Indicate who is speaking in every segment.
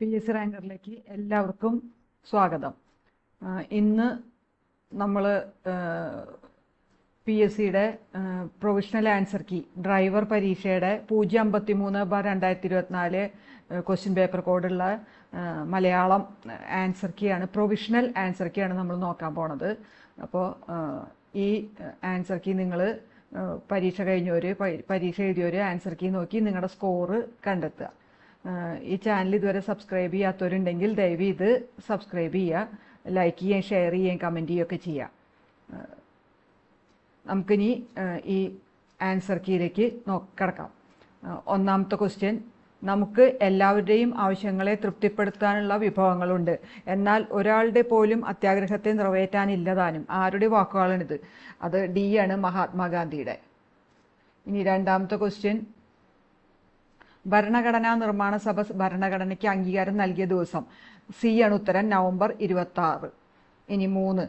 Speaker 1: P S C റാങ്കറിലേക്ക് എല്ലാവർക്കും സ്വാഗതം ഇന്ന് നമ്മൾ പി എസ് സിയുടെ പ്രൊവിഷണൽ ആൻസർ കീ ഡ്രൈവർ പരീക്ഷയുടെ പൂജ്യം അമ്പത്തി മൂന്ന് ബ രണ്ടായിരത്തി ഇരുപത്തിനാല് ക്വസ്റ്റ്യൻ പേപ്പർ കോഡുള്ള മലയാളം ആൻസർ കീയാണ് പ്രൊവിഷണൽ ആൻസർ കീയാണ് നമ്മൾ നോക്കാൻ പോണത് അപ്പോൾ ഈ ആൻസർ കീ നിങ്ങൾ പരീക്ഷ കഴിഞ്ഞവർ പരീക്ഷ എഴുതിയവർ ആൻസർ കീ നോക്കി നിങ്ങളുടെ സ്കോറ് കണ്ടെത്തുക ഈ ചാനൽ ഇതുവരെ സബ്സ്ക്രൈബ് ചെയ്യാത്തവരുണ്ടെങ്കിൽ ദയവ് ഇത് സബ്സ്ക്രൈബ് ചെയ്യുക ലൈക്ക് ചെയ്യാൻ ഷെയർ ചെയ്യാൻ കമൻറ്റ് ചെയ്യുകയൊക്കെ ചെയ്യാം നമുക്കിനി ഈ ആൻസർ കീയിലേക്ക് കിടക്കാം ഒന്നാമത്തെ ക്വസ്റ്റ്യൻ നമുക്ക് എല്ലാവരുടെയും ആവശ്യങ്ങളെ തൃപ്തിപ്പെടുത്താനുള്ള വിഭവങ്ങളുണ്ട് എന്നാൽ ഒരാളുടെ പോലും അത്യാഗ്രഹത്തെ നിറവേറ്റാനില്ലതാനും ആരുടെ വാക്കുകളാണിത് അത് ഡി ആണ് മഹാത്മാഗാന്ധിയുടെ ഇനി രണ്ടാമത്തെ ക്വസ്റ്റ്യൻ ഭരണഘടനാ നിർമ്മാണ സഭ ഭരണഘടനയ്ക്ക് അംഗീകാരം നൽകിയ ദിവസം സി ആണ് ഉത്തരം നവംബർ ഇരുപത്തി ആറ് ഇനി മൂന്ന്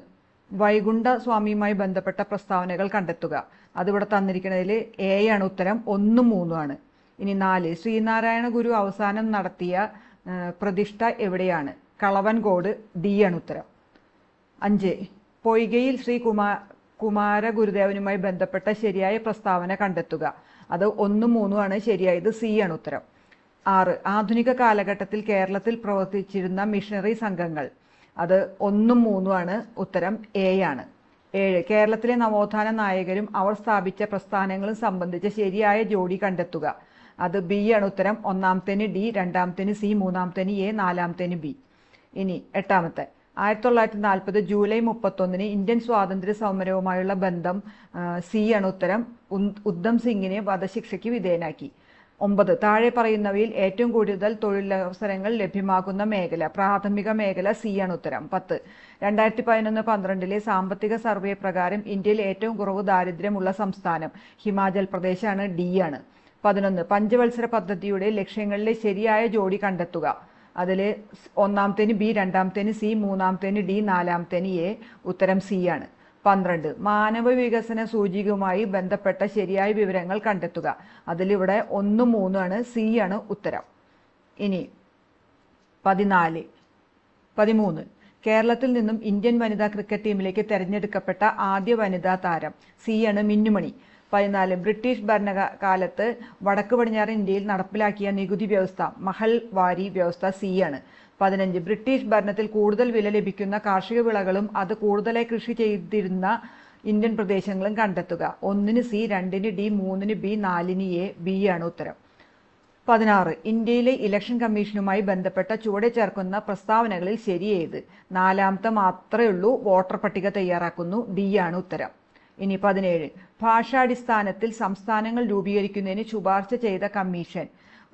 Speaker 1: വൈകുണ്ഠ സ്വാമിയുമായി ബന്ധപ്പെട്ട പ്രസ്താവനകൾ കണ്ടെത്തുക അതിവിടെ തന്നിരിക്കുന്നതിൽ എ ആണ് ഉത്തരം ഒന്നും മൂന്നുമാണ് ഇനി നാല് ശ്രീനാരായണ ഗുരു അവസാനം നടത്തിയ പ്രതിഷ്ഠ എവിടെയാണ് കളവൻകോട് ഡി ആണ് ഉത്തരം അഞ്ച് പൊയ്കയിൽ ശ്രീ കുമാ കുമാര ഗുരുദേവനുമായി ബന്ധപ്പെട്ട ശരിയായ പ്രസ്താവന കണ്ടെത്തുക അത് ഒന്നും മൂന്നും ആണ് ശരിയായത് സി ആണ് ഉത്തരം ആറ് ആധുനിക കാലഘട്ടത്തിൽ കേരളത്തിൽ പ്രവർത്തിച്ചിരുന്ന മിഷണറി സംഘങ്ങൾ അത് ഒന്നും മൂന്നും ആണ് ഉത്തരം എ ആണ് ഏഴ് കേരളത്തിലെ നവോത്ഥാന നായകരും അവർ സ്ഥാപിച്ച പ്രസ്ഥാനങ്ങളും സംബന്ധിച്ച ശരിയായ ജോഡി കണ്ടെത്തുക അത് ബി ആണ് ഉത്തരം ഒന്നാമത്തേന് ഡി രണ്ടാമത്തേന് സി മൂന്നാമത്തേന് എ നാലാമത്തേന് ബി ഇനി എട്ടാമത്തെ ആയിരത്തി തൊള്ളായിരത്തി നാൽപ്പത് ജൂലൈ മുപ്പത്തൊന്നിന് ഇന്ത്യൻ സ്വാതന്ത്ര്യ സമരവുമായുള്ള ബന്ധം സി ആണ് ഉത്തരം ഉദ്ധം സിംഗിനെ വധശിക്ഷയ്ക്ക് വിധേയനാക്കി ഒമ്പത് താഴെ പറയുന്നവയിൽ ഏറ്റവും കൂടുതൽ തൊഴിലവസരങ്ങൾ ലഭ്യമാകുന്ന മേഖല പ്രാഥമിക മേഖല സി ആണ് ഉത്തരം പത്ത് രണ്ടായിരത്തി പതിനൊന്ന് പന്ത്രണ്ടിലെ സാമ്പത്തിക സർവേ പ്രകാരം ഇന്ത്യയിൽ ഏറ്റവും കുറവ് ദാരിദ്ര്യമുള്ള സംസ്ഥാനം ഹിമാചൽ പ്രദേശാണ് ഡി ആണ് പതിനൊന്ന് പഞ്ചവത്സര പദ്ധതിയുടെ ലക്ഷ്യങ്ങളിലെ ശരിയായ ജോഡി കണ്ടെത്തുക അതിൽ ഒന്നാമത്തേന് ബി രണ്ടാമത്തേന് സി മൂന്നാമത്തേന് ഡി നാലാമത്തേന് എ ഉത്തരം സി ആണ് പന്ത്രണ്ട് മാനവ വികസന സൂചികയുമായി ബന്ധപ്പെട്ട ശരിയായ വിവരങ്ങൾ കണ്ടെത്തുക അതിലിവിടെ ഒന്ന് മൂന്നാണ് സി ആണ് ഉത്തരം ഇനി പതിനാല് പതിമൂന്ന് കേരളത്തിൽ നിന്നും ഇന്ത്യൻ വനിതാ ക്രിക്കറ്റ് ടീമിലേക്ക് തെരഞ്ഞെടുക്കപ്പെട്ട ആദ്യ വനിതാ താരം സി ആണ് മിന്നുമണി പതിനാല് ബ്രിട്ടീഷ് ഭരണകാലത്ത് വടക്ക് പടിഞ്ഞാറ് ഇന്ത്യയിൽ നടപ്പിലാക്കിയ നികുതി വ്യവസ്ഥ മഹൽ വാരി വ്യവസ്ഥ സി ആണ് പതിനഞ്ച് ബ്രിട്ടീഷ് ഭരണത്തിൽ കൂടുതൽ വില ലഭിക്കുന്ന കാർഷിക വിളകളും അത് കൂടുതലായി കൃഷി ചെയ്തിരുന്ന ഇന്ത്യൻ പ്രദേശങ്ങളും കണ്ടെത്തുക ഒന്നിന് സി രണ്ടിന് ഡി മൂന്നിന് ബി നാലിന് എ ബി ആണ് ഉത്തരം പതിനാറ് ഇന്ത്യയിലെ ഇലക്ഷൻ കമ്മീഷനുമായി ബന്ധപ്പെട്ട ചുവടെ ചേർക്കുന്ന പ്രസ്താവനകളിൽ ശരിയേത് നാലാമത്തെ മാത്രമേ ഉള്ളൂ വോട്ടർ പട്ടിക തയ്യാറാക്കുന്നു ഡി ആണ് ഉത്തരം ഇനി പതിനേഴ് ഭാഷാടിസ്ഥാനത്തിൽ സംസ്ഥാനങ്ങൾ രൂപീകരിക്കുന്നതിന് ശുപാർശ ചെയ്ത കമ്മീഷൻ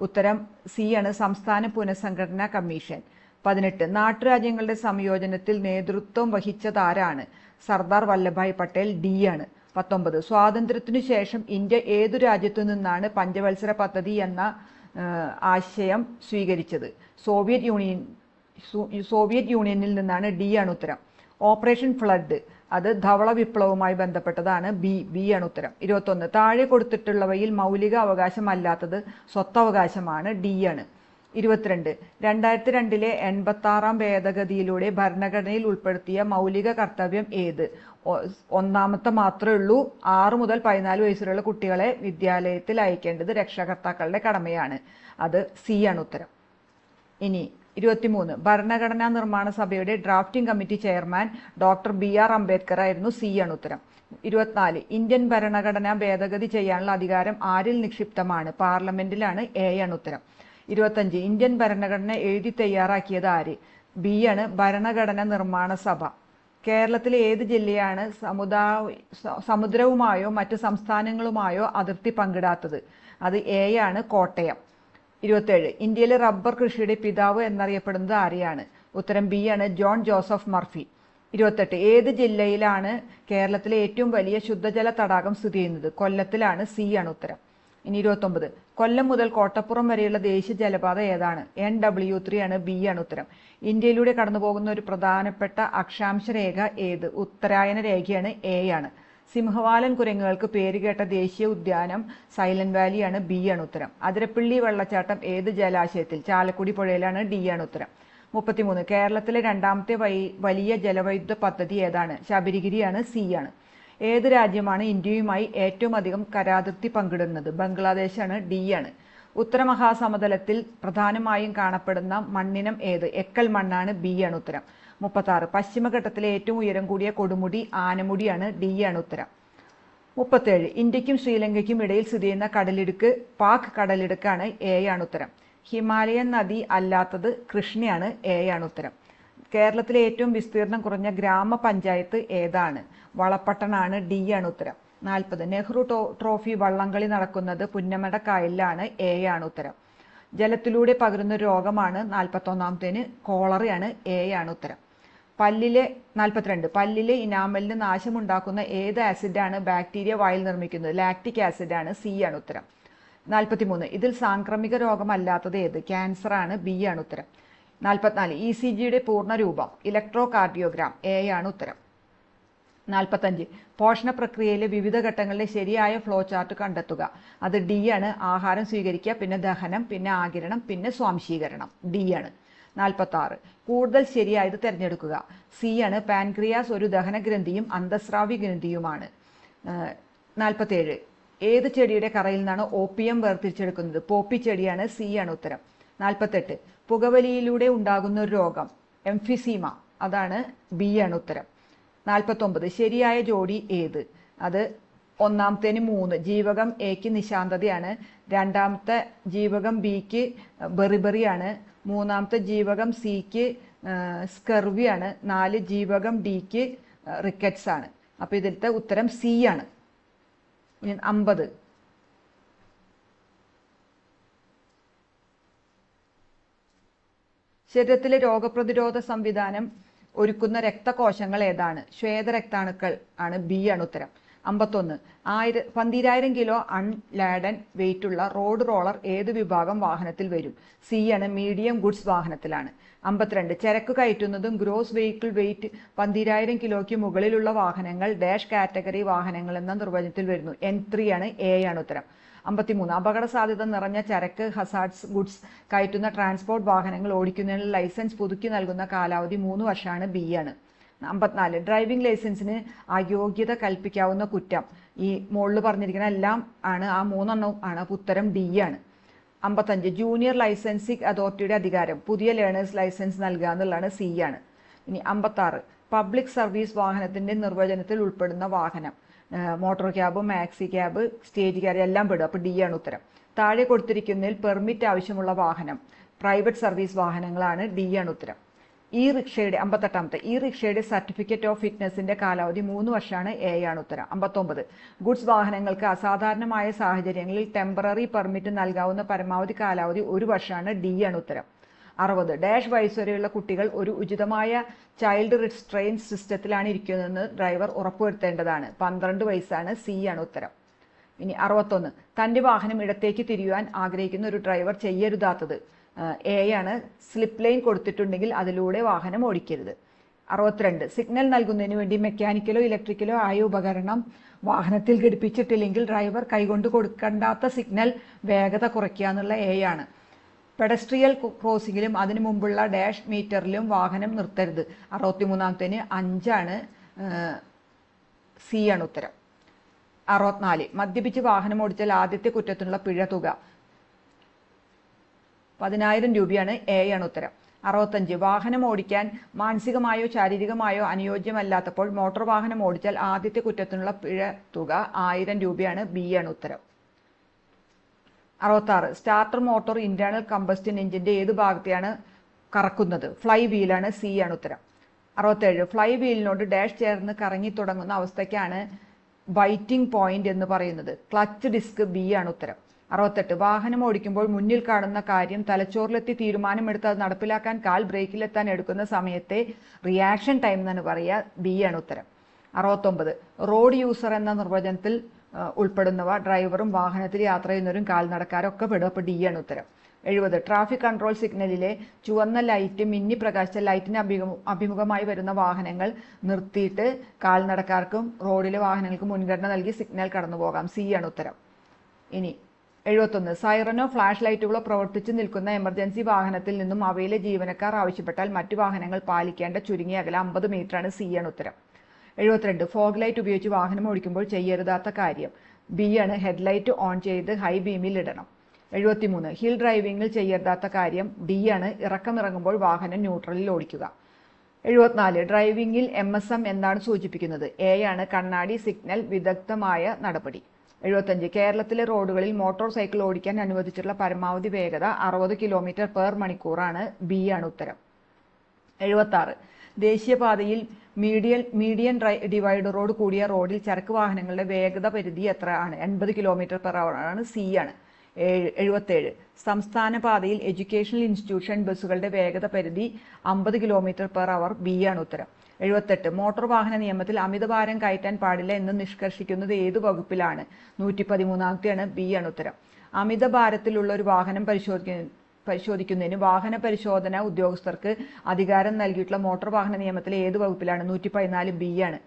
Speaker 1: ഉത്തരം സി ആണ് സംസ്ഥാന പുനഃസംഘടനാ കമ്മീഷൻ പതിനെട്ട് നാട്ടുരാജ്യങ്ങളുടെ സംയോജനത്തിൽ നേതൃത്വം വഹിച്ചതാരാണ് സർദാർ വല്ലഭായ് പട്ടേൽ ഡി ആണ് പത്തൊമ്പത് സ്വാതന്ത്ര്യത്തിനു ശേഷം ഇന്ത്യ ഏതു രാജ്യത്തു നിന്നാണ് പഞ്ചവത്സര പദ്ധതി എന്ന ആശയം സ്വീകരിച്ചത് സോവിയറ്റ് യൂണിയൻ സോവിയറ്റ് യൂണിയനിൽ നിന്നാണ് ഡി ആണ് ഉത്തരം ഓപ്പറേഷൻ ഫ്ലഡ് അത് ധവള വിപ്ലവവുമായി ബന്ധപ്പെട്ടതാണ് ബി ബി ആണ് ഉത്തരം ഇരുപത്തൊന്ന് താഴെ കൊടുത്തിട്ടുള്ളവയിൽ മൗലിക അവകാശമല്ലാത്തത് സ്വത്തവകാശമാണ് ഡി ആണ് ഇരുപത്തിരണ്ട് രണ്ടായിരത്തി രണ്ടിലെ എൺപത്തി ആറാം ഭേദഗതിയിലൂടെ ഭരണഘടനയിൽ ഉൾപ്പെടുത്തിയ മൗലിക കർത്തവ്യം ഏത് ഒന്നാമത്തെ മാത്രമേ ഉള്ളൂ ആറ് മുതൽ പതിനാല് വയസ്സുള്ള കുട്ടികളെ വിദ്യാലയത്തിൽ അയക്കേണ്ടത് രക്ഷാകർത്താക്കളുടെ കടമയാണ് അത് സി ആണ് ഉത്തരം ഇനി ഇരുപത്തിമൂന്ന് ഭരണഘടനാ നിർമ്മാണ സഭയുടെ drafting committee chairman doctor B R Ambedkar ആയിരുന്നു സി ആണ് ഉത്തരം ഇരുപത്തിനാല് ഇന്ത്യൻ ഭരണഘടന ഭേദഗതി ചെയ്യാനുള്ള അധികാരം ആരിൽ നിക്ഷിപ്തമാണ് പാർലമെന്റിലാണ് എ ആണ് ഉത്തരം ഇരുപത്തഞ്ച് ഇന്ത്യൻ ഭരണഘടന എഴുതി തയ്യാറാക്കിയത് ആര് ബി ആണ് ഭരണഘടന നിർമ്മാണ സഭ കേരളത്തിലെ ഏത് ജില്ലയാണ് സമുദായ സമുദ്രവുമായോ മറ്റ് സംസ്ഥാനങ്ങളുമായോ അതിർത്തി പങ്കിടാത്തത് അത് എ ആണ് കോട്ടയം ഇരുപത്തേഴ് ഇന്ത്യയിലെ റബ്ബർ കൃഷിയുടെ പിതാവ് എന്നറിയപ്പെടുന്നത് ആരെയാണ് ഉത്തരം ബി ആണ് ജോൺ ജോസഫ് മർഫി ഇരുപത്തെട്ട് ഏത് ജില്ലയിലാണ് കേരളത്തിലെ ഏറ്റവും വലിയ ശുദ്ധജല തടാകം സ്ഥിതി ചെയ്യുന്നത് കൊല്ലത്തിലാണ് സി ആണ് ഉത്തരം ഇനി ഇരുപത്തൊമ്പത് കൊല്ലം മുതൽ കോട്ടപ്പുറം വരെയുള്ള ദേശീയ ജലപാത ഏതാണ് എൻ ഡബ്ല്യു ത്രീ ആണ് ബി ആണ് ഉത്തരം ഇന്ത്യയിലൂടെ കടന്നു പോകുന്ന ഒരു പ്രധാനപ്പെട്ട അക്ഷാംശ രേഖ ഏത് ഉത്തരായന രേഖയാണ് എ ആണ് സിംഹവാലൻ കുരങ്ങുകൾക്ക് പേരുകേട്ട ദേശീയ ഉദ്യാനം സൈലന്റ് വാലിയാണ് ബി ആണ് ഉത്തരം അതിരപ്പിള്ളി വെള്ളച്ചാട്ടം ഏത് ജലാശയത്തിൽ ചാലക്കുടി പുഴയിലാണ് ഡി ആണ് ഉത്തരം മുപ്പത്തിമൂന്ന് കേരളത്തിലെ രണ്ടാമത്തെ വലിയ ജലവൈദ്യുത പദ്ധതി ഏതാണ് ശബരിഗിരിയാണ് സി ആണ് ഏത് രാജ്യമാണ് ഇന്ത്യയുമായി ഏറ്റവും അധികം കരാതിർത്തി പങ്കിടുന്നത് ബംഗ്ലാദേശാണ് ഡി ആണ് ഉത്തരമഹാസമതലത്തിൽ പ്രധാനമായും കാണപ്പെടുന്ന മണ്ണിനം ഏത് എക്കൽ മണ്ണാണ് ബി ആണ് ഉത്തരം ആറ് പശ്ചിമഘട്ടത്തിലെ ഏറ്റവും ഉയരം കൂടിയ കൊടുമുടി ആനമുടിയാണ് ഡി ആണ് ഉത്തരം മുപ്പത്തേഴ് ഇന്ത്യക്കും ശ്രീലങ്കയ്ക്കും ഇടയിൽ സ്ഥിതി ചെയ്യുന്ന കടലിടുക്ക് പാക് കടലിടുക്കാണ് എ ആണ് ഉത്തരം ഹിമാലയൻ നദി അല്ലാത്തത് കൃഷ്ണയാണ് എ ആണ് ഉത്തരം കേരളത്തിലെ ഏറ്റവും വിസ്തീർണം കുറഞ്ഞ ഗ്രാമപഞ്ചായത്ത് ഏതാണ് വളപ്പട്ടണാണ് ഡി ആണ് ഉത്തരം നാൽപ്പത് നെഹ്റു ട്രോഫി വള്ളംകളി നടക്കുന്നത് പുന്നമട കായലിലാണ് എ ആണ് ഉത്തരം ജലത്തിലൂടെ പകരുന്ന രോഗമാണ് നാൽപ്പത്തൊന്നാമത്തേന് കോളറയാണ് എ ആണ് ഉത്തരം പല്ലിലെ നാൽപ്പത്തിരണ്ട് പല്ലിലെ ഇനാമലിന് നാശമുണ്ടാക്കുന്ന ഏത് ആസിഡാണ് ബാക്ടീരിയ വായിൽ നിർമ്മിക്കുന്നത് ലാക്റ്റിക് ആസിഡാണ് സി ആണ് ഉത്തരം നാൽപ്പത്തിമൂന്ന് ഇതിൽ സാംക്രമിക രോഗമല്ലാത്തത് ഏത് ക്യാൻസർ ആണ് ബി ആണ് ഉത്തരം നാൽപ്പത്തിനാല് ഇ സി ജിയുടെ രൂപം ഇലക്ട്രോ കാർഡിയോഗ്രാം എ ആണ് ഉത്തരം നാൽപ്പത്തഞ്ച് പോഷണ പ്രക്രിയയിലെ വിവിധ ഘട്ടങ്ങളുടെ ശരിയായ ഫ്ലോ ചാർട്ട് കണ്ടെത്തുക അത് ഡി ആണ് ആഹാരം സ്വീകരിക്കുക പിന്നെ ദഹനം പിന്നെ ആകിരണം പിന്നെ സ്വാംശീകരണം ഡി ആണ് നാൽപ്പത്തി കൂടുതൽ ശരിയായത് തിരഞ്ഞെടുക്കുക സി ആണ് പാൻക്രിയാസ് ഒരു ദഹനഗ്രന്ഥിയും അന്തസ്രാവ്യ ഗ്രന്ഥിയുമാണ് നാൽപ്പത്തേഴ് ഏത് ചെടിയുടെ കറയിൽ നിന്നാണ് ഓപ്പിയം വേർതിരിച്ചെടുക്കുന്നത് പോപ്പി ചെടിയാണ് സി ആണ് ഉത്തരം നാൽപ്പത്തെട്ട് പുകവലിയിലൂടെ ഉണ്ടാകുന്ന ഒരു രോഗം എംഫിസീമ അതാണ് ബി ആണ് ഉത്തരം നാൽപ്പത്തൊമ്പത് ശരിയായ ജോഡി ഏത് അത് ഒന്നാമത്തേന് മൂന്ന് ജീവകം എക്ക് നിശാന്തതയാണ് രണ്ടാമത്തെ ജീവകം ബിക്ക് ബെറിബെറിയാണ് മൂന്നാമത്തെ ജീവകം സിക്ക് ആണ് നാല് ജീവകം ഡിക്ക് റിക്കറ്റ്സ് ആണ് അപ്പോൾ ഇതിലത്തെ ഉത്തരം സി ആണ് അമ്പത് ശരീരത്തിലെ രോഗപ്രതിരോധ സംവിധാനം ഒരുക്കുന്ന രക്തകോശങ്ങൾ ഏതാണ് ശ്വേതരക്താണുക്കൾ ആണ് ബി ആണ് ഉത്തരം അമ്പത്തൊന്ന് ആയിര പന്തിരായിരം കിലോ അൺലാഡൻ വെയിറ്റുള്ള റോഡ് റോളർ ഏത് വിഭാഗം വാഹനത്തിൽ വരും സി ആണ് മീഡിയം ഗുഡ്സ് വാഹനത്തിലാണ് അമ്പത്തിരണ്ട് ചരക്ക് കയറ്റുന്നതും ഗ്രോസ് വെഹിക്കിൾ വെയിറ്റ് പന്തിരായിരം കിലോയ്ക്ക് മുകളിലുള്ള വാഹനങ്ങൾ ഡാഷ് കാറ്റഗറി വാഹനങ്ങൾ എന്ന നിർവചനത്തിൽ വരുന്നു എൻ ത്രീ ആണ് എ ആണ് ഉത്തരം അമ്പത്തിമൂന്ന് അപകട സാധ്യത നിറഞ്ഞ ചരക്ക് ഹസാർഡ്സ് ഗുഡ്സ് കയറ്റുന്ന ട്രാൻസ്പോർട്ട് വാഹനങ്ങൾ ഓടിക്കുന്നതിന് ലൈസൻസ് പുതുക്കി നൽകുന്ന കാലാവധി മൂന്ന് വർഷമാണ് ബി ആണ് അമ്പത്തിനാല് ഡ്രൈവിംഗ് ലൈസൻസിന് അയോഗ്യത കൽപ്പിക്കാവുന്ന കുറ്റം ഈ മുകളിൽ പറഞ്ഞിരിക്കുന്ന എല്ലാം ആണ് ആ മൂന്നെണ്ണവും ആണ് ഉത്തരം ഡി ആണ് അമ്പത്തഞ്ച് ജൂനിയർ ലൈസൻസിംഗ് അതോറിറ്റിയുടെ അധികാരം പുതിയ ലേണേഴ്സ് ലൈസൻസ് നൽകുക എന്നുള്ളതാണ് സി ആണ് ഇനി അമ്പത്താറ് പബ്ലിക് സർവീസ് വാഹനത്തിന്റെ നിർവചനത്തിൽ ഉൾപ്പെടുന്ന വാഹനം motor cab maxi cab stage cab എല്ലാം പെടും അപ്പോൾ ഡി ആണ് ഉത്തരം താഴെ കൊടുത്തിരിക്കുന്നതിൽ പെർമിറ്റ് ആവശ്യമുള്ള വാഹനം പ്രൈവറ്റ് സർവീസ് വാഹനങ്ങളാണ് ഡി ആണ് ഉത്തരം ഇ റിക്ഷയുടെ അമ്പത്തെട്ടാമത്തെ ഇ റിക്ഷയുടെ സർട്ടിഫിക്കറ്റ് ഓഫ് ഫിറ്റ്നസിന്റെ കാലാവധി മൂന്ന് വർഷമാണ് എ ആണ് ഉത്തരം അമ്പത്തൊമ്പത് ഗുഡ്സ് വാഹനങ്ങൾക്ക് അസാധാരണമായ സാഹചര്യങ്ങളിൽ ടെമ്പററി പെർമിറ്റ് നൽകാവുന്ന പരമാവധി കാലാവധി ഒരു വർഷമാണ് ഡി ആണ് ഉത്തരം അറുപത് ഡാഷ് വയസ്സ് വരെയുള്ള കുട്ടികൾ ഒരു ഉചിതമായ ചൈൽഡ് റിസ്ട്രെയിൻ സിസ്റ്റത്തിലാണ് ഇരിക്കുന്നതെന്ന് ഡ്രൈവർ ഉറപ്പുവരുത്തേണ്ടതാണ് പന്ത്രണ്ട് വയസ്സാണ് സി ആണ് ഉത്തരം ഇനി അറുപത്തൊന്ന് തന്റെ വാഹനം ഇടത്തേക്ക് തിരിയുവാൻ ആഗ്രഹിക്കുന്ന ഒരു ഡ്രൈവർ ചെയ്യരുതാത്തത് എ ആണ് സ്ലിപ്പ് ലൈൻ കൊടുത്തിട്ടുണ്ടെങ്കിൽ അതിലൂടെ വാഹനം ഓടിക്കരുത് അറുപത്തിരണ്ട് സിഗ്നൽ നൽകുന്നതിന് വേണ്ടി മെക്കാനിക്കലോ ഇലക്ട്രിക്കലോ ആയ ഉപകരണം വാഹനത്തിൽ ഘടിപ്പിച്ചിട്ടില്ലെങ്കിൽ ഡ്രൈവർ കൈകൊണ്ട് കൊടുക്കണ്ടാത്ത സിഗ്നൽ വേഗത കുറയ്ക്കുക എന്നുള്ള എ ആണ് പെഡസ്ട്രിയൽ ക്രോസിംഗിലും അതിനു മുമ്പുള്ള ഡാഷ് മീറ്ററിലും വാഹനം നിർത്തരുത് അറുപത്തിമൂന്നാമത്തേന് അഞ്ചാണ് സി ആണ് ഉത്തരം അറുപത്തിനാല് മദ്യപിച്ച് വാഹനം ഓടിച്ചാൽ ആദ്യത്തെ കുറ്റത്തിനുള്ള പിഴ തുക പതിനായിരം രൂപയാണ് എ ആണ് ഉത്തരം അറുപത്തഞ്ച് വാഹനം ഓടിക്കാൻ മാനസികമായോ ശാരീരികമായോ അനുയോജ്യമല്ലാത്തപ്പോൾ മോട്ടോർ വാഹനം ഓടിച്ചാൽ ആദ്യത്തെ കുറ്റത്തിനുള്ള പിഴ തുക ആയിരം രൂപയാണ് ബി ആണ് ഉത്തരം അറുപത്താറ് സ്റ്റാർട്ടർ മോട്ടോർ ഇന്റേണൽ കമ്പസ്റ്റിൻ എഞ്ചിന്റെ ഏത് ഭാഗത്തെയാണ് കറക്കുന്നത് ഫ്ലൈ വീലാണ് സി ആണ് ഉത്തരം അറുപത്തേഴ് ഫ്ലൈ വീലിനോട് ഡാഷ് ചേർന്ന് കറങ്ങി തുടങ്ങുന്ന അവസ്ഥയ്ക്കാണ് ബൈറ്റിംഗ് പോയിന്റ് എന്ന് പറയുന്നത് ക്ലച്ച് ഡിസ്ക് ബി ആണ് ഉത്തരം അറുപത്തെട്ട് വാഹനം ഓടിക്കുമ്പോൾ മുന്നിൽ കാണുന്ന കാര്യം തലച്ചോറിലെത്തി തീരുമാനമെടുത്ത് അത് നടപ്പിലാക്കാൻ കാൽ ബ്രേക്കിലെത്താൻ എടുക്കുന്ന സമയത്തെ റിയാക്ഷൻ ടൈം എന്നാണ് പറയുക ബി ആണ് ഉത്തരം അറുപത്തൊമ്പത് റോഡ് യൂസർ എന്ന നിർവചനത്തിൽ ഉൾപ്പെടുന്നവ ഡ്രൈവറും വാഹനത്തിൽ യാത്ര ചെയ്യുന്നവരും ഒക്കെ പെടും അപ്പോൾ ഡി ആണ് ഉത്തരം എഴുപത് ട്രാഫിക് കൺട്രോൾ സിഗ്നലിലെ ചുവന്ന ലൈറ്റ് മിന്നി പ്രകാശിച്ച ലൈറ്റിന് അഭിമുഖമായി വരുന്ന വാഹനങ്ങൾ നിർത്തിയിട്ട് കാൽനടക്കാർക്കും റോഡിലെ വാഹനങ്ങൾക്കും മുൻഗണന നൽകി സിഗ്നൽ കടന്നു പോകാം സി ആണ് ഉത്തരം ഇനി എഴുപത്തൊന്ന് സൈറനോ ഫ്ലാഷ് ലൈറ്റുകളോ പ്രവർത്തിച്ചു നിൽക്കുന്ന എമർജൻസി വാഹനത്തിൽ നിന്നും അവയിലെ ജീവനക്കാർ ആവശ്യപ്പെട്ടാൽ മറ്റു വാഹനങ്ങൾ പാലിക്കേണ്ട ചുരുങ്ങിയ അകല അമ്പത് മീറ്ററാണ് സി ആണ് ഉത്തരം എഴുപത്തിരണ്ട് ഫോഗ് ലൈറ്റ് ഉപയോഗിച്ച് വാഹനം ഓടിക്കുമ്പോൾ ചെയ്യരുതാത്ത കാര്യം ബി ആണ് ഹെഡ്ലൈറ്റ് ഓൺ ചെയ്ത് ഹൈ ബീമിൽ ഇടണം എഴുപത്തിമൂന്ന് ഹിൽ ഡ്രൈവിംഗിൽ ചെയ്യരുതാത്ത കാര്യം ഡി ആണ് ഇറക്കമിറങ്ങുമ്പോൾ വാഹനം ന്യൂട്രലിൽ ഓടിക്കുക എഴുപത്തിനാല് ഡ്രൈവിംഗിൽ എം എസ് എം എന്താണ് സൂചിപ്പിക്കുന്നത് എ ആണ് കണ്ണാടി സിഗ്നൽ വിദഗ്ധമായ നടപടി എഴുപത്തഞ്ച് കേരളത്തിലെ റോഡുകളിൽ മോട്ടോർ സൈക്കിൾ ഓടിക്കാൻ അനുവദിച്ചിട്ടുള്ള പരമാവധി വേഗത അറുപത് കിലോമീറ്റർ പെർ മണിക്കൂറാണ് ബി ആണ് ഉത്തരം ആറ് ദേശീയപാതയിൽ മീഡിയൽ മീഡിയൻ ഡിവൈഡറോട് കൂടിയ റോഡിൽ ചരക്ക് വാഹനങ്ങളുടെ വേഗത പരിധി എത്ര ആണ് എൺപത് കിലോമീറ്റർ പെർ അവർ ആണ് സി ആണ് ഏഴ് എഴുപത്തേഴ് സംസ്ഥാന പാതയിൽ എഡ്യൂക്കേഷണൽ ഇൻസ്റ്റിറ്റ്യൂഷൻ ബസ്സുകളുടെ വേഗത പരിധി അമ്പത് കിലോമീറ്റർ പെർ അവർ ബി ആണ് ഉത്തരം എഴുപത്തെട്ട് മോട്ടോർ വാഹന നിയമത്തിൽ അമിതഭാരം കയറ്റാൻ പാടില്ല എന്ന് നിഷ്കർഷിക്കുന്നത് ഏത് വകുപ്പിലാണ് നൂറ്റി പതിമൂന്നാമത്തെയാണ് ബി ആണ് ഉത്തരം അമിതഭാരത്തിലുള്ള ഒരു വാഹനം പരിശോധിക്കുന്ന പരിശോധിക്കുന്നതിന് വാഹന പരിശോധന ഉദ്യോഗസ്ഥർക്ക് അധികാരം നൽകിയിട്ടുള്ള മോട്ടോർ വാഹന നിയമത്തിലെ ഏത് വകുപ്പിലാണ് നൂറ്റി പതിനാല് ബി ആണ്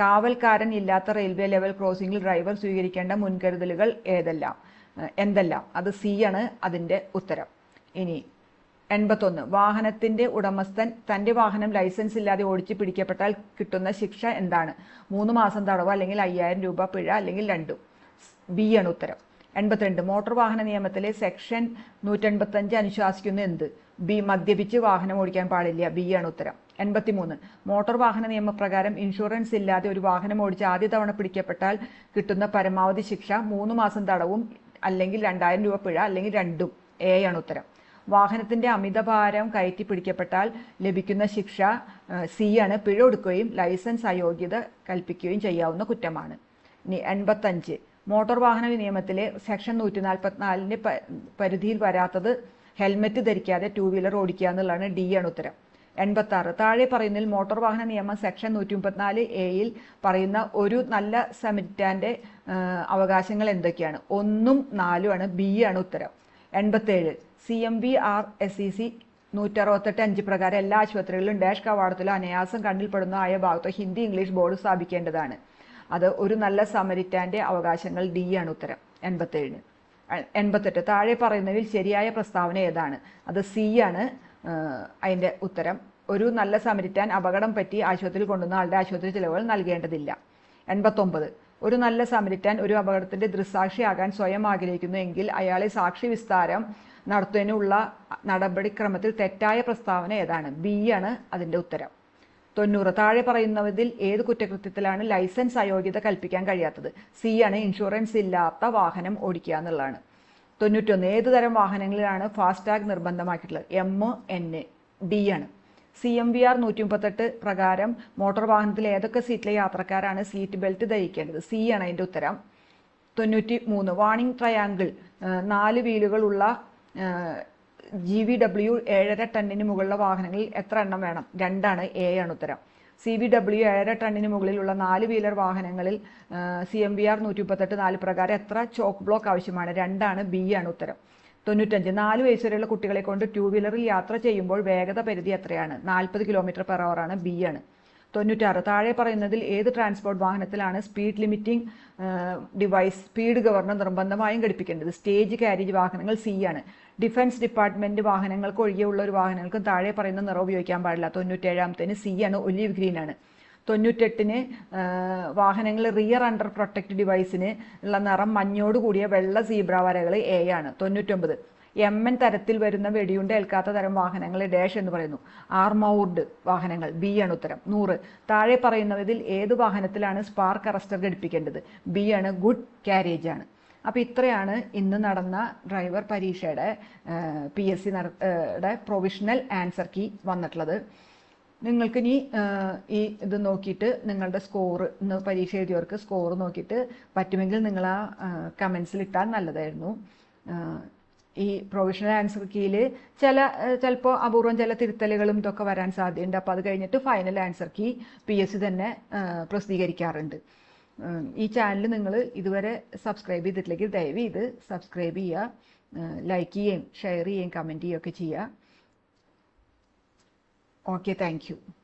Speaker 1: കാവൽക്കാരൻ ഇല്ലാത്ത റെയിൽവേ ലെവൽ ക്രോസിംഗിൽ ഡ്രൈവർ സ്വീകരിക്കേണ്ട മുൻകരുതലുകൾ ഏതെല്ലാം എന്തെല്ലാം അത് സി ആണ് അതിൻ്റെ ഉത്തരം ഇനി എൺപത്തൊന്ന് വാഹനത്തിന്റെ ഉടമസ്ഥൻ തന്റെ വാഹനം ലൈസൻസ് ഇല്ലാതെ ഓടിച്ചു പിടിക്കപ്പെട്ടാൽ കിട്ടുന്ന ശിക്ഷ എന്താണ് മൂന്ന് മാസം തടവ് അല്ലെങ്കിൽ അയ്യായിരം രൂപ പിഴ അല്ലെങ്കിൽ രണ്ടും ബി ആണ് ഉത്തരം എൺപത്തിരണ്ട് മോട്ടോർ വാഹന നിയമത്തിലെ സെക്ഷൻ നൂറ്റെൺപത്തഞ്ച് അനുശാസിക്കുന്ന എന്ത് ബി മദ്യപിച്ച് വാഹനം ഓടിക്കാൻ പാടില്ല ബി ആണ് ഉത്തരം എൺപത്തിമൂന്ന് മോട്ടോർ വാഹന നിയമപ്രകാരം ഇൻഷുറൻസ് ഇല്ലാതെ ഒരു വാഹനം ഓടിച്ച് ആദ്യ തവണ പിടിക്കപ്പെട്ടാൽ കിട്ടുന്ന പരമാവധി ശിക്ഷ മൂന്ന് മാസം തടവും അല്ലെങ്കിൽ രണ്ടായിരം രൂപ പിഴ അല്ലെങ്കിൽ രണ്ടും എ ആണ് ഉത്തരം വാഹനത്തിന്റെ അമിതഭാരം കയറ്റി പിടിക്കപ്പെട്ടാൽ ലഭിക്കുന്ന ശിക്ഷ സി ആണ് പിഴ കൊടുക്കുകയും ലൈസൻസ് അയോഗ്യത കൽപ്പിക്കുകയും ചെയ്യാവുന്ന കുറ്റമാണ് ഇനി എൺപത്തഞ്ച് മോട്ടോർ വാഹന നിയമത്തിലെ സെക്ഷൻ നൂറ്റി നാൽപ്പത്തിനാലിൻ്റെ പരിധിയിൽ വരാത്തത് ഹെൽമെറ്റ് ധരിക്കാതെ ടൂ വീലർ ഓടിക്കുക എന്നുള്ളതാണ് ഡി ആണ് ഉത്തരം എൺപത്തി ആറ് താഴെ പറയുന്നതിൽ മോട്ടോർ വാഹന നിയമം സെക്ഷൻ നൂറ്റി മുപ്പത്തിനാല് എയിൽ പറയുന്ന ഒരു നല്ല സെമിറ്റാൻ്റെ അവകാശങ്ങൾ എന്തൊക്കെയാണ് ഒന്നും നാലും ആണ് ബി ആണ് ഉത്തരം എൺപത്തേഴ് C M B R S e E C അറുപത്തെട്ട് അഞ്ച് പ്രകാരം എല്ലാ ആശുപത്രികളിലും ഡാഷ് കവാടത്തിലോ അനായാസം ആയ ഭാഗത്തോ ഹിന്ദി ഇംഗ്ലീഷ് ബോർഡ് സ്ഥാപിക്കേണ്ടതാണ് അത് ഒരു നല്ല സമരിറ്റാൻ്റെ അവകാശങ്ങൾ ഡി ആണ് ഉത്തരം എൺപത്തേഴിന് എൺപത്തെട്ട് താഴെ പറയുന്നതിൽ ശരിയായ പ്രസ്താവന ഏതാണ് അത് സി ആണ് അതിൻ്റെ ഉത്തരം ഒരു നല്ല സമരിറ്റാൻ അപകടം പറ്റി ആശുപത്രിയിൽ കൊണ്ടുവന്ന ആളുടെ ആശുപത്രി ചിലവുകൾ നൽകേണ്ടതില്ല എൺപത്തൊമ്പത് ഒരു നല്ല സമരിറ്റാൻ ഒരു അപകടത്തിൻ്റെ ദൃസാക്ഷിയാകാൻ സ്വയം ആഗ്രഹിക്കുന്നു എങ്കിൽ അയാളെ സാക്ഷി വിസ്താരം നടത്തുന്നതിനുള്ള നടപടിക്രമത്തിൽ തെറ്റായ പ്രസ്താവന ഏതാണ് ബി ആണ് അതിൻ്റെ ഉത്തരം തൊണ്ണൂറ് താഴെ പറയുന്നതിൽ ഏത് കുറ്റകൃത്യത്തിലാണ് ലൈസൻസ് അയോഗ്യത കൽപ്പിക്കാൻ കഴിയാത്തത് സി ആണ് ഇൻഷുറൻസ് ഇല്ലാത്ത വാഹനം ഓടിക്കുക എന്നുള്ളതാണ് തൊണ്ണൂറ്റൊന്ന് ഏത് തരം വാഹനങ്ങളിലാണ് ഫാസ്ടാഗ് നിർബന്ധമാക്കിയിട്ടുള്ളത് എം എൻ ഡി ആണ് സി എം വി ആർ നൂറ്റി മുപ്പത്തെട്ട് പ്രകാരം മോട്ടോർ വാഹനത്തിൽ ഏതൊക്കെ സീറ്റിലെ യാത്രക്കാരാണ് സീറ്റ് ബെൽറ്റ് ധരിക്കേണ്ടത് സി ആണ് അതിൻ്റെ ഉത്തരം തൊണ്ണൂറ്റി മൂന്ന് വാണിംഗ് ട്രയാങ്കിൾ നാല് വീലുകളുള്ള ജി വി ഡബ്ല്യു ഏഴര ടണ്ണിന് മുകളിലുള്ള വാഹനങ്ങളിൽ എത്ര എണ്ണം വേണം രണ്ടാണ് എ ആണ് ഉത്തരം സി വി ഡബ്ല്യു ഏഴര ടണ്ണിന് മുകളിലുള്ള നാല് വീലർ വാഹനങ്ങളിൽ സി എം ബി ആർ നൂറ്റി മുപ്പത്തെട്ട് നാല് പ്രകാരം എത്ര ചോക്ക് ബ്ലോക്ക് ആവശ്യമാണ് രണ്ടാണ് ബി ആണ് ഉത്തരം തൊണ്ണൂറ്റഞ്ച് നാല് വയസ്സുവരെയുള്ള കുട്ടികളെ കൊണ്ട് ടു വീലറിൽ യാത്ര ചെയ്യുമ്പോൾ വേഗത പരിധി എത്രയാണ് നാൽപ്പത് കിലോമീറ്റർ പെർ അവർ ആണ് ബി ആണ് തൊണ്ണൂറ്റാറ് താഴെ പറയുന്നതിൽ ഏത് ട്രാൻസ്പോർട്ട് വാഹനത്തിലാണ് speed limiting device speed governor നിർബന്ധമായും ഘടിപ്പിക്കേണ്ടത് സ്റ്റേജ് കാരേജ് വാഹനങ്ങൾ സി ആണ് ഡിഫൻസ് ഡിപ്പാർട്ട്മെന്റ് വാഹനങ്ങൾക്ക് ഒഴികെയുള്ള ഒരു വാഹനങ്ങൾക്കും താഴെ പറയുന്ന നിറം ഉപയോഗിക്കാൻ പാടില്ല തൊണ്ണൂറ്റേഴാമത്തേന് സി ആണ് ഒലീവ് ഗ്രീൻ ആണ് തൊണ്ണൂറ്റെട്ടിന് വാഹനങ്ങൾ റിയർ അണ്ടർ പ്രൊട്ടക്റ്റ് ഡിവൈസിന് ഉള്ള നിറം മഞ്ഞോട് കൂടിയ വെള്ള സീബ്ര വരകൾ എ ആണ് തൊണ്ണൂറ്റൊമ്പത് എം എൻ തരത്തിൽ വരുന്ന വെടിയുണ്ട ഏൽക്കാത്ത തരം വാഹനങ്ങളെ ഡാഷ് എന്ന് പറയുന്നു ആർമൌർഡ് വാഹനങ്ങൾ ബി ആണ് ഉത്തരം നൂറ് താഴെ പറയുന്നതിൽ ഏത് വാഹനത്തിലാണ് സ്പാർക്ക് അറസ്റ്റർ ഘടിപ്പിക്കേണ്ടത് ബി ആണ് ഗുഡ് ക്യാരേജ് ആണ് അപ്പോൾ ഇത്രയാണ് ഇന്ന് നടന്ന ഡ്രൈവർ പരീക്ഷയുടെ പി എസ് സി നട പ്രൊവിഷണൽ ആൻസർ കീ വന്നിട്ടുള്ളത് നിങ്ങൾക്ക് ഇനി ഈ ഇത് നോക്കിയിട്ട് നിങ്ങളുടെ സ്കോർ ഇന്ന് പരീക്ഷ എഴുതിയവർക്ക് സ്കോർ നോക്കിയിട്ട് പറ്റുമെങ്കിൽ നിങ്ങൾ ആ കമൻസിൽ ഇട്ടാൽ നല്ലതായിരുന്നു ഈ പ്രൊവിഷണൽ ആൻസർ കീയിൽ ചില ചിലപ്പോൾ അപൂർവം ചില തിരുത്തലുകളും ഇതൊക്കെ വരാൻ സാധ്യതയുണ്ട് അപ്പോൾ അത് കഴിഞ്ഞിട്ട് final answer key P S C തന്നെ പ്രസിദ്ധീകരിക്കാറുണ്ട് ഈ ചാനൽ നിങ്ങൾ ഇതുവരെ സബ്സ്ക്രൈബ് ചെയ്തിട്ടില്ലെങ്കിൽ ദയവ് ചെയ്ത് സബ്സ്ക്രൈബ് ചെയ്യുക ലൈക്ക് ചെയ്യുകയും ഷെയർ ചെയ്യുകയും കമൻറ്റ് ചെയ്യുകയൊക്കെ ചെയ്യുക ഓക്കെ താങ്ക്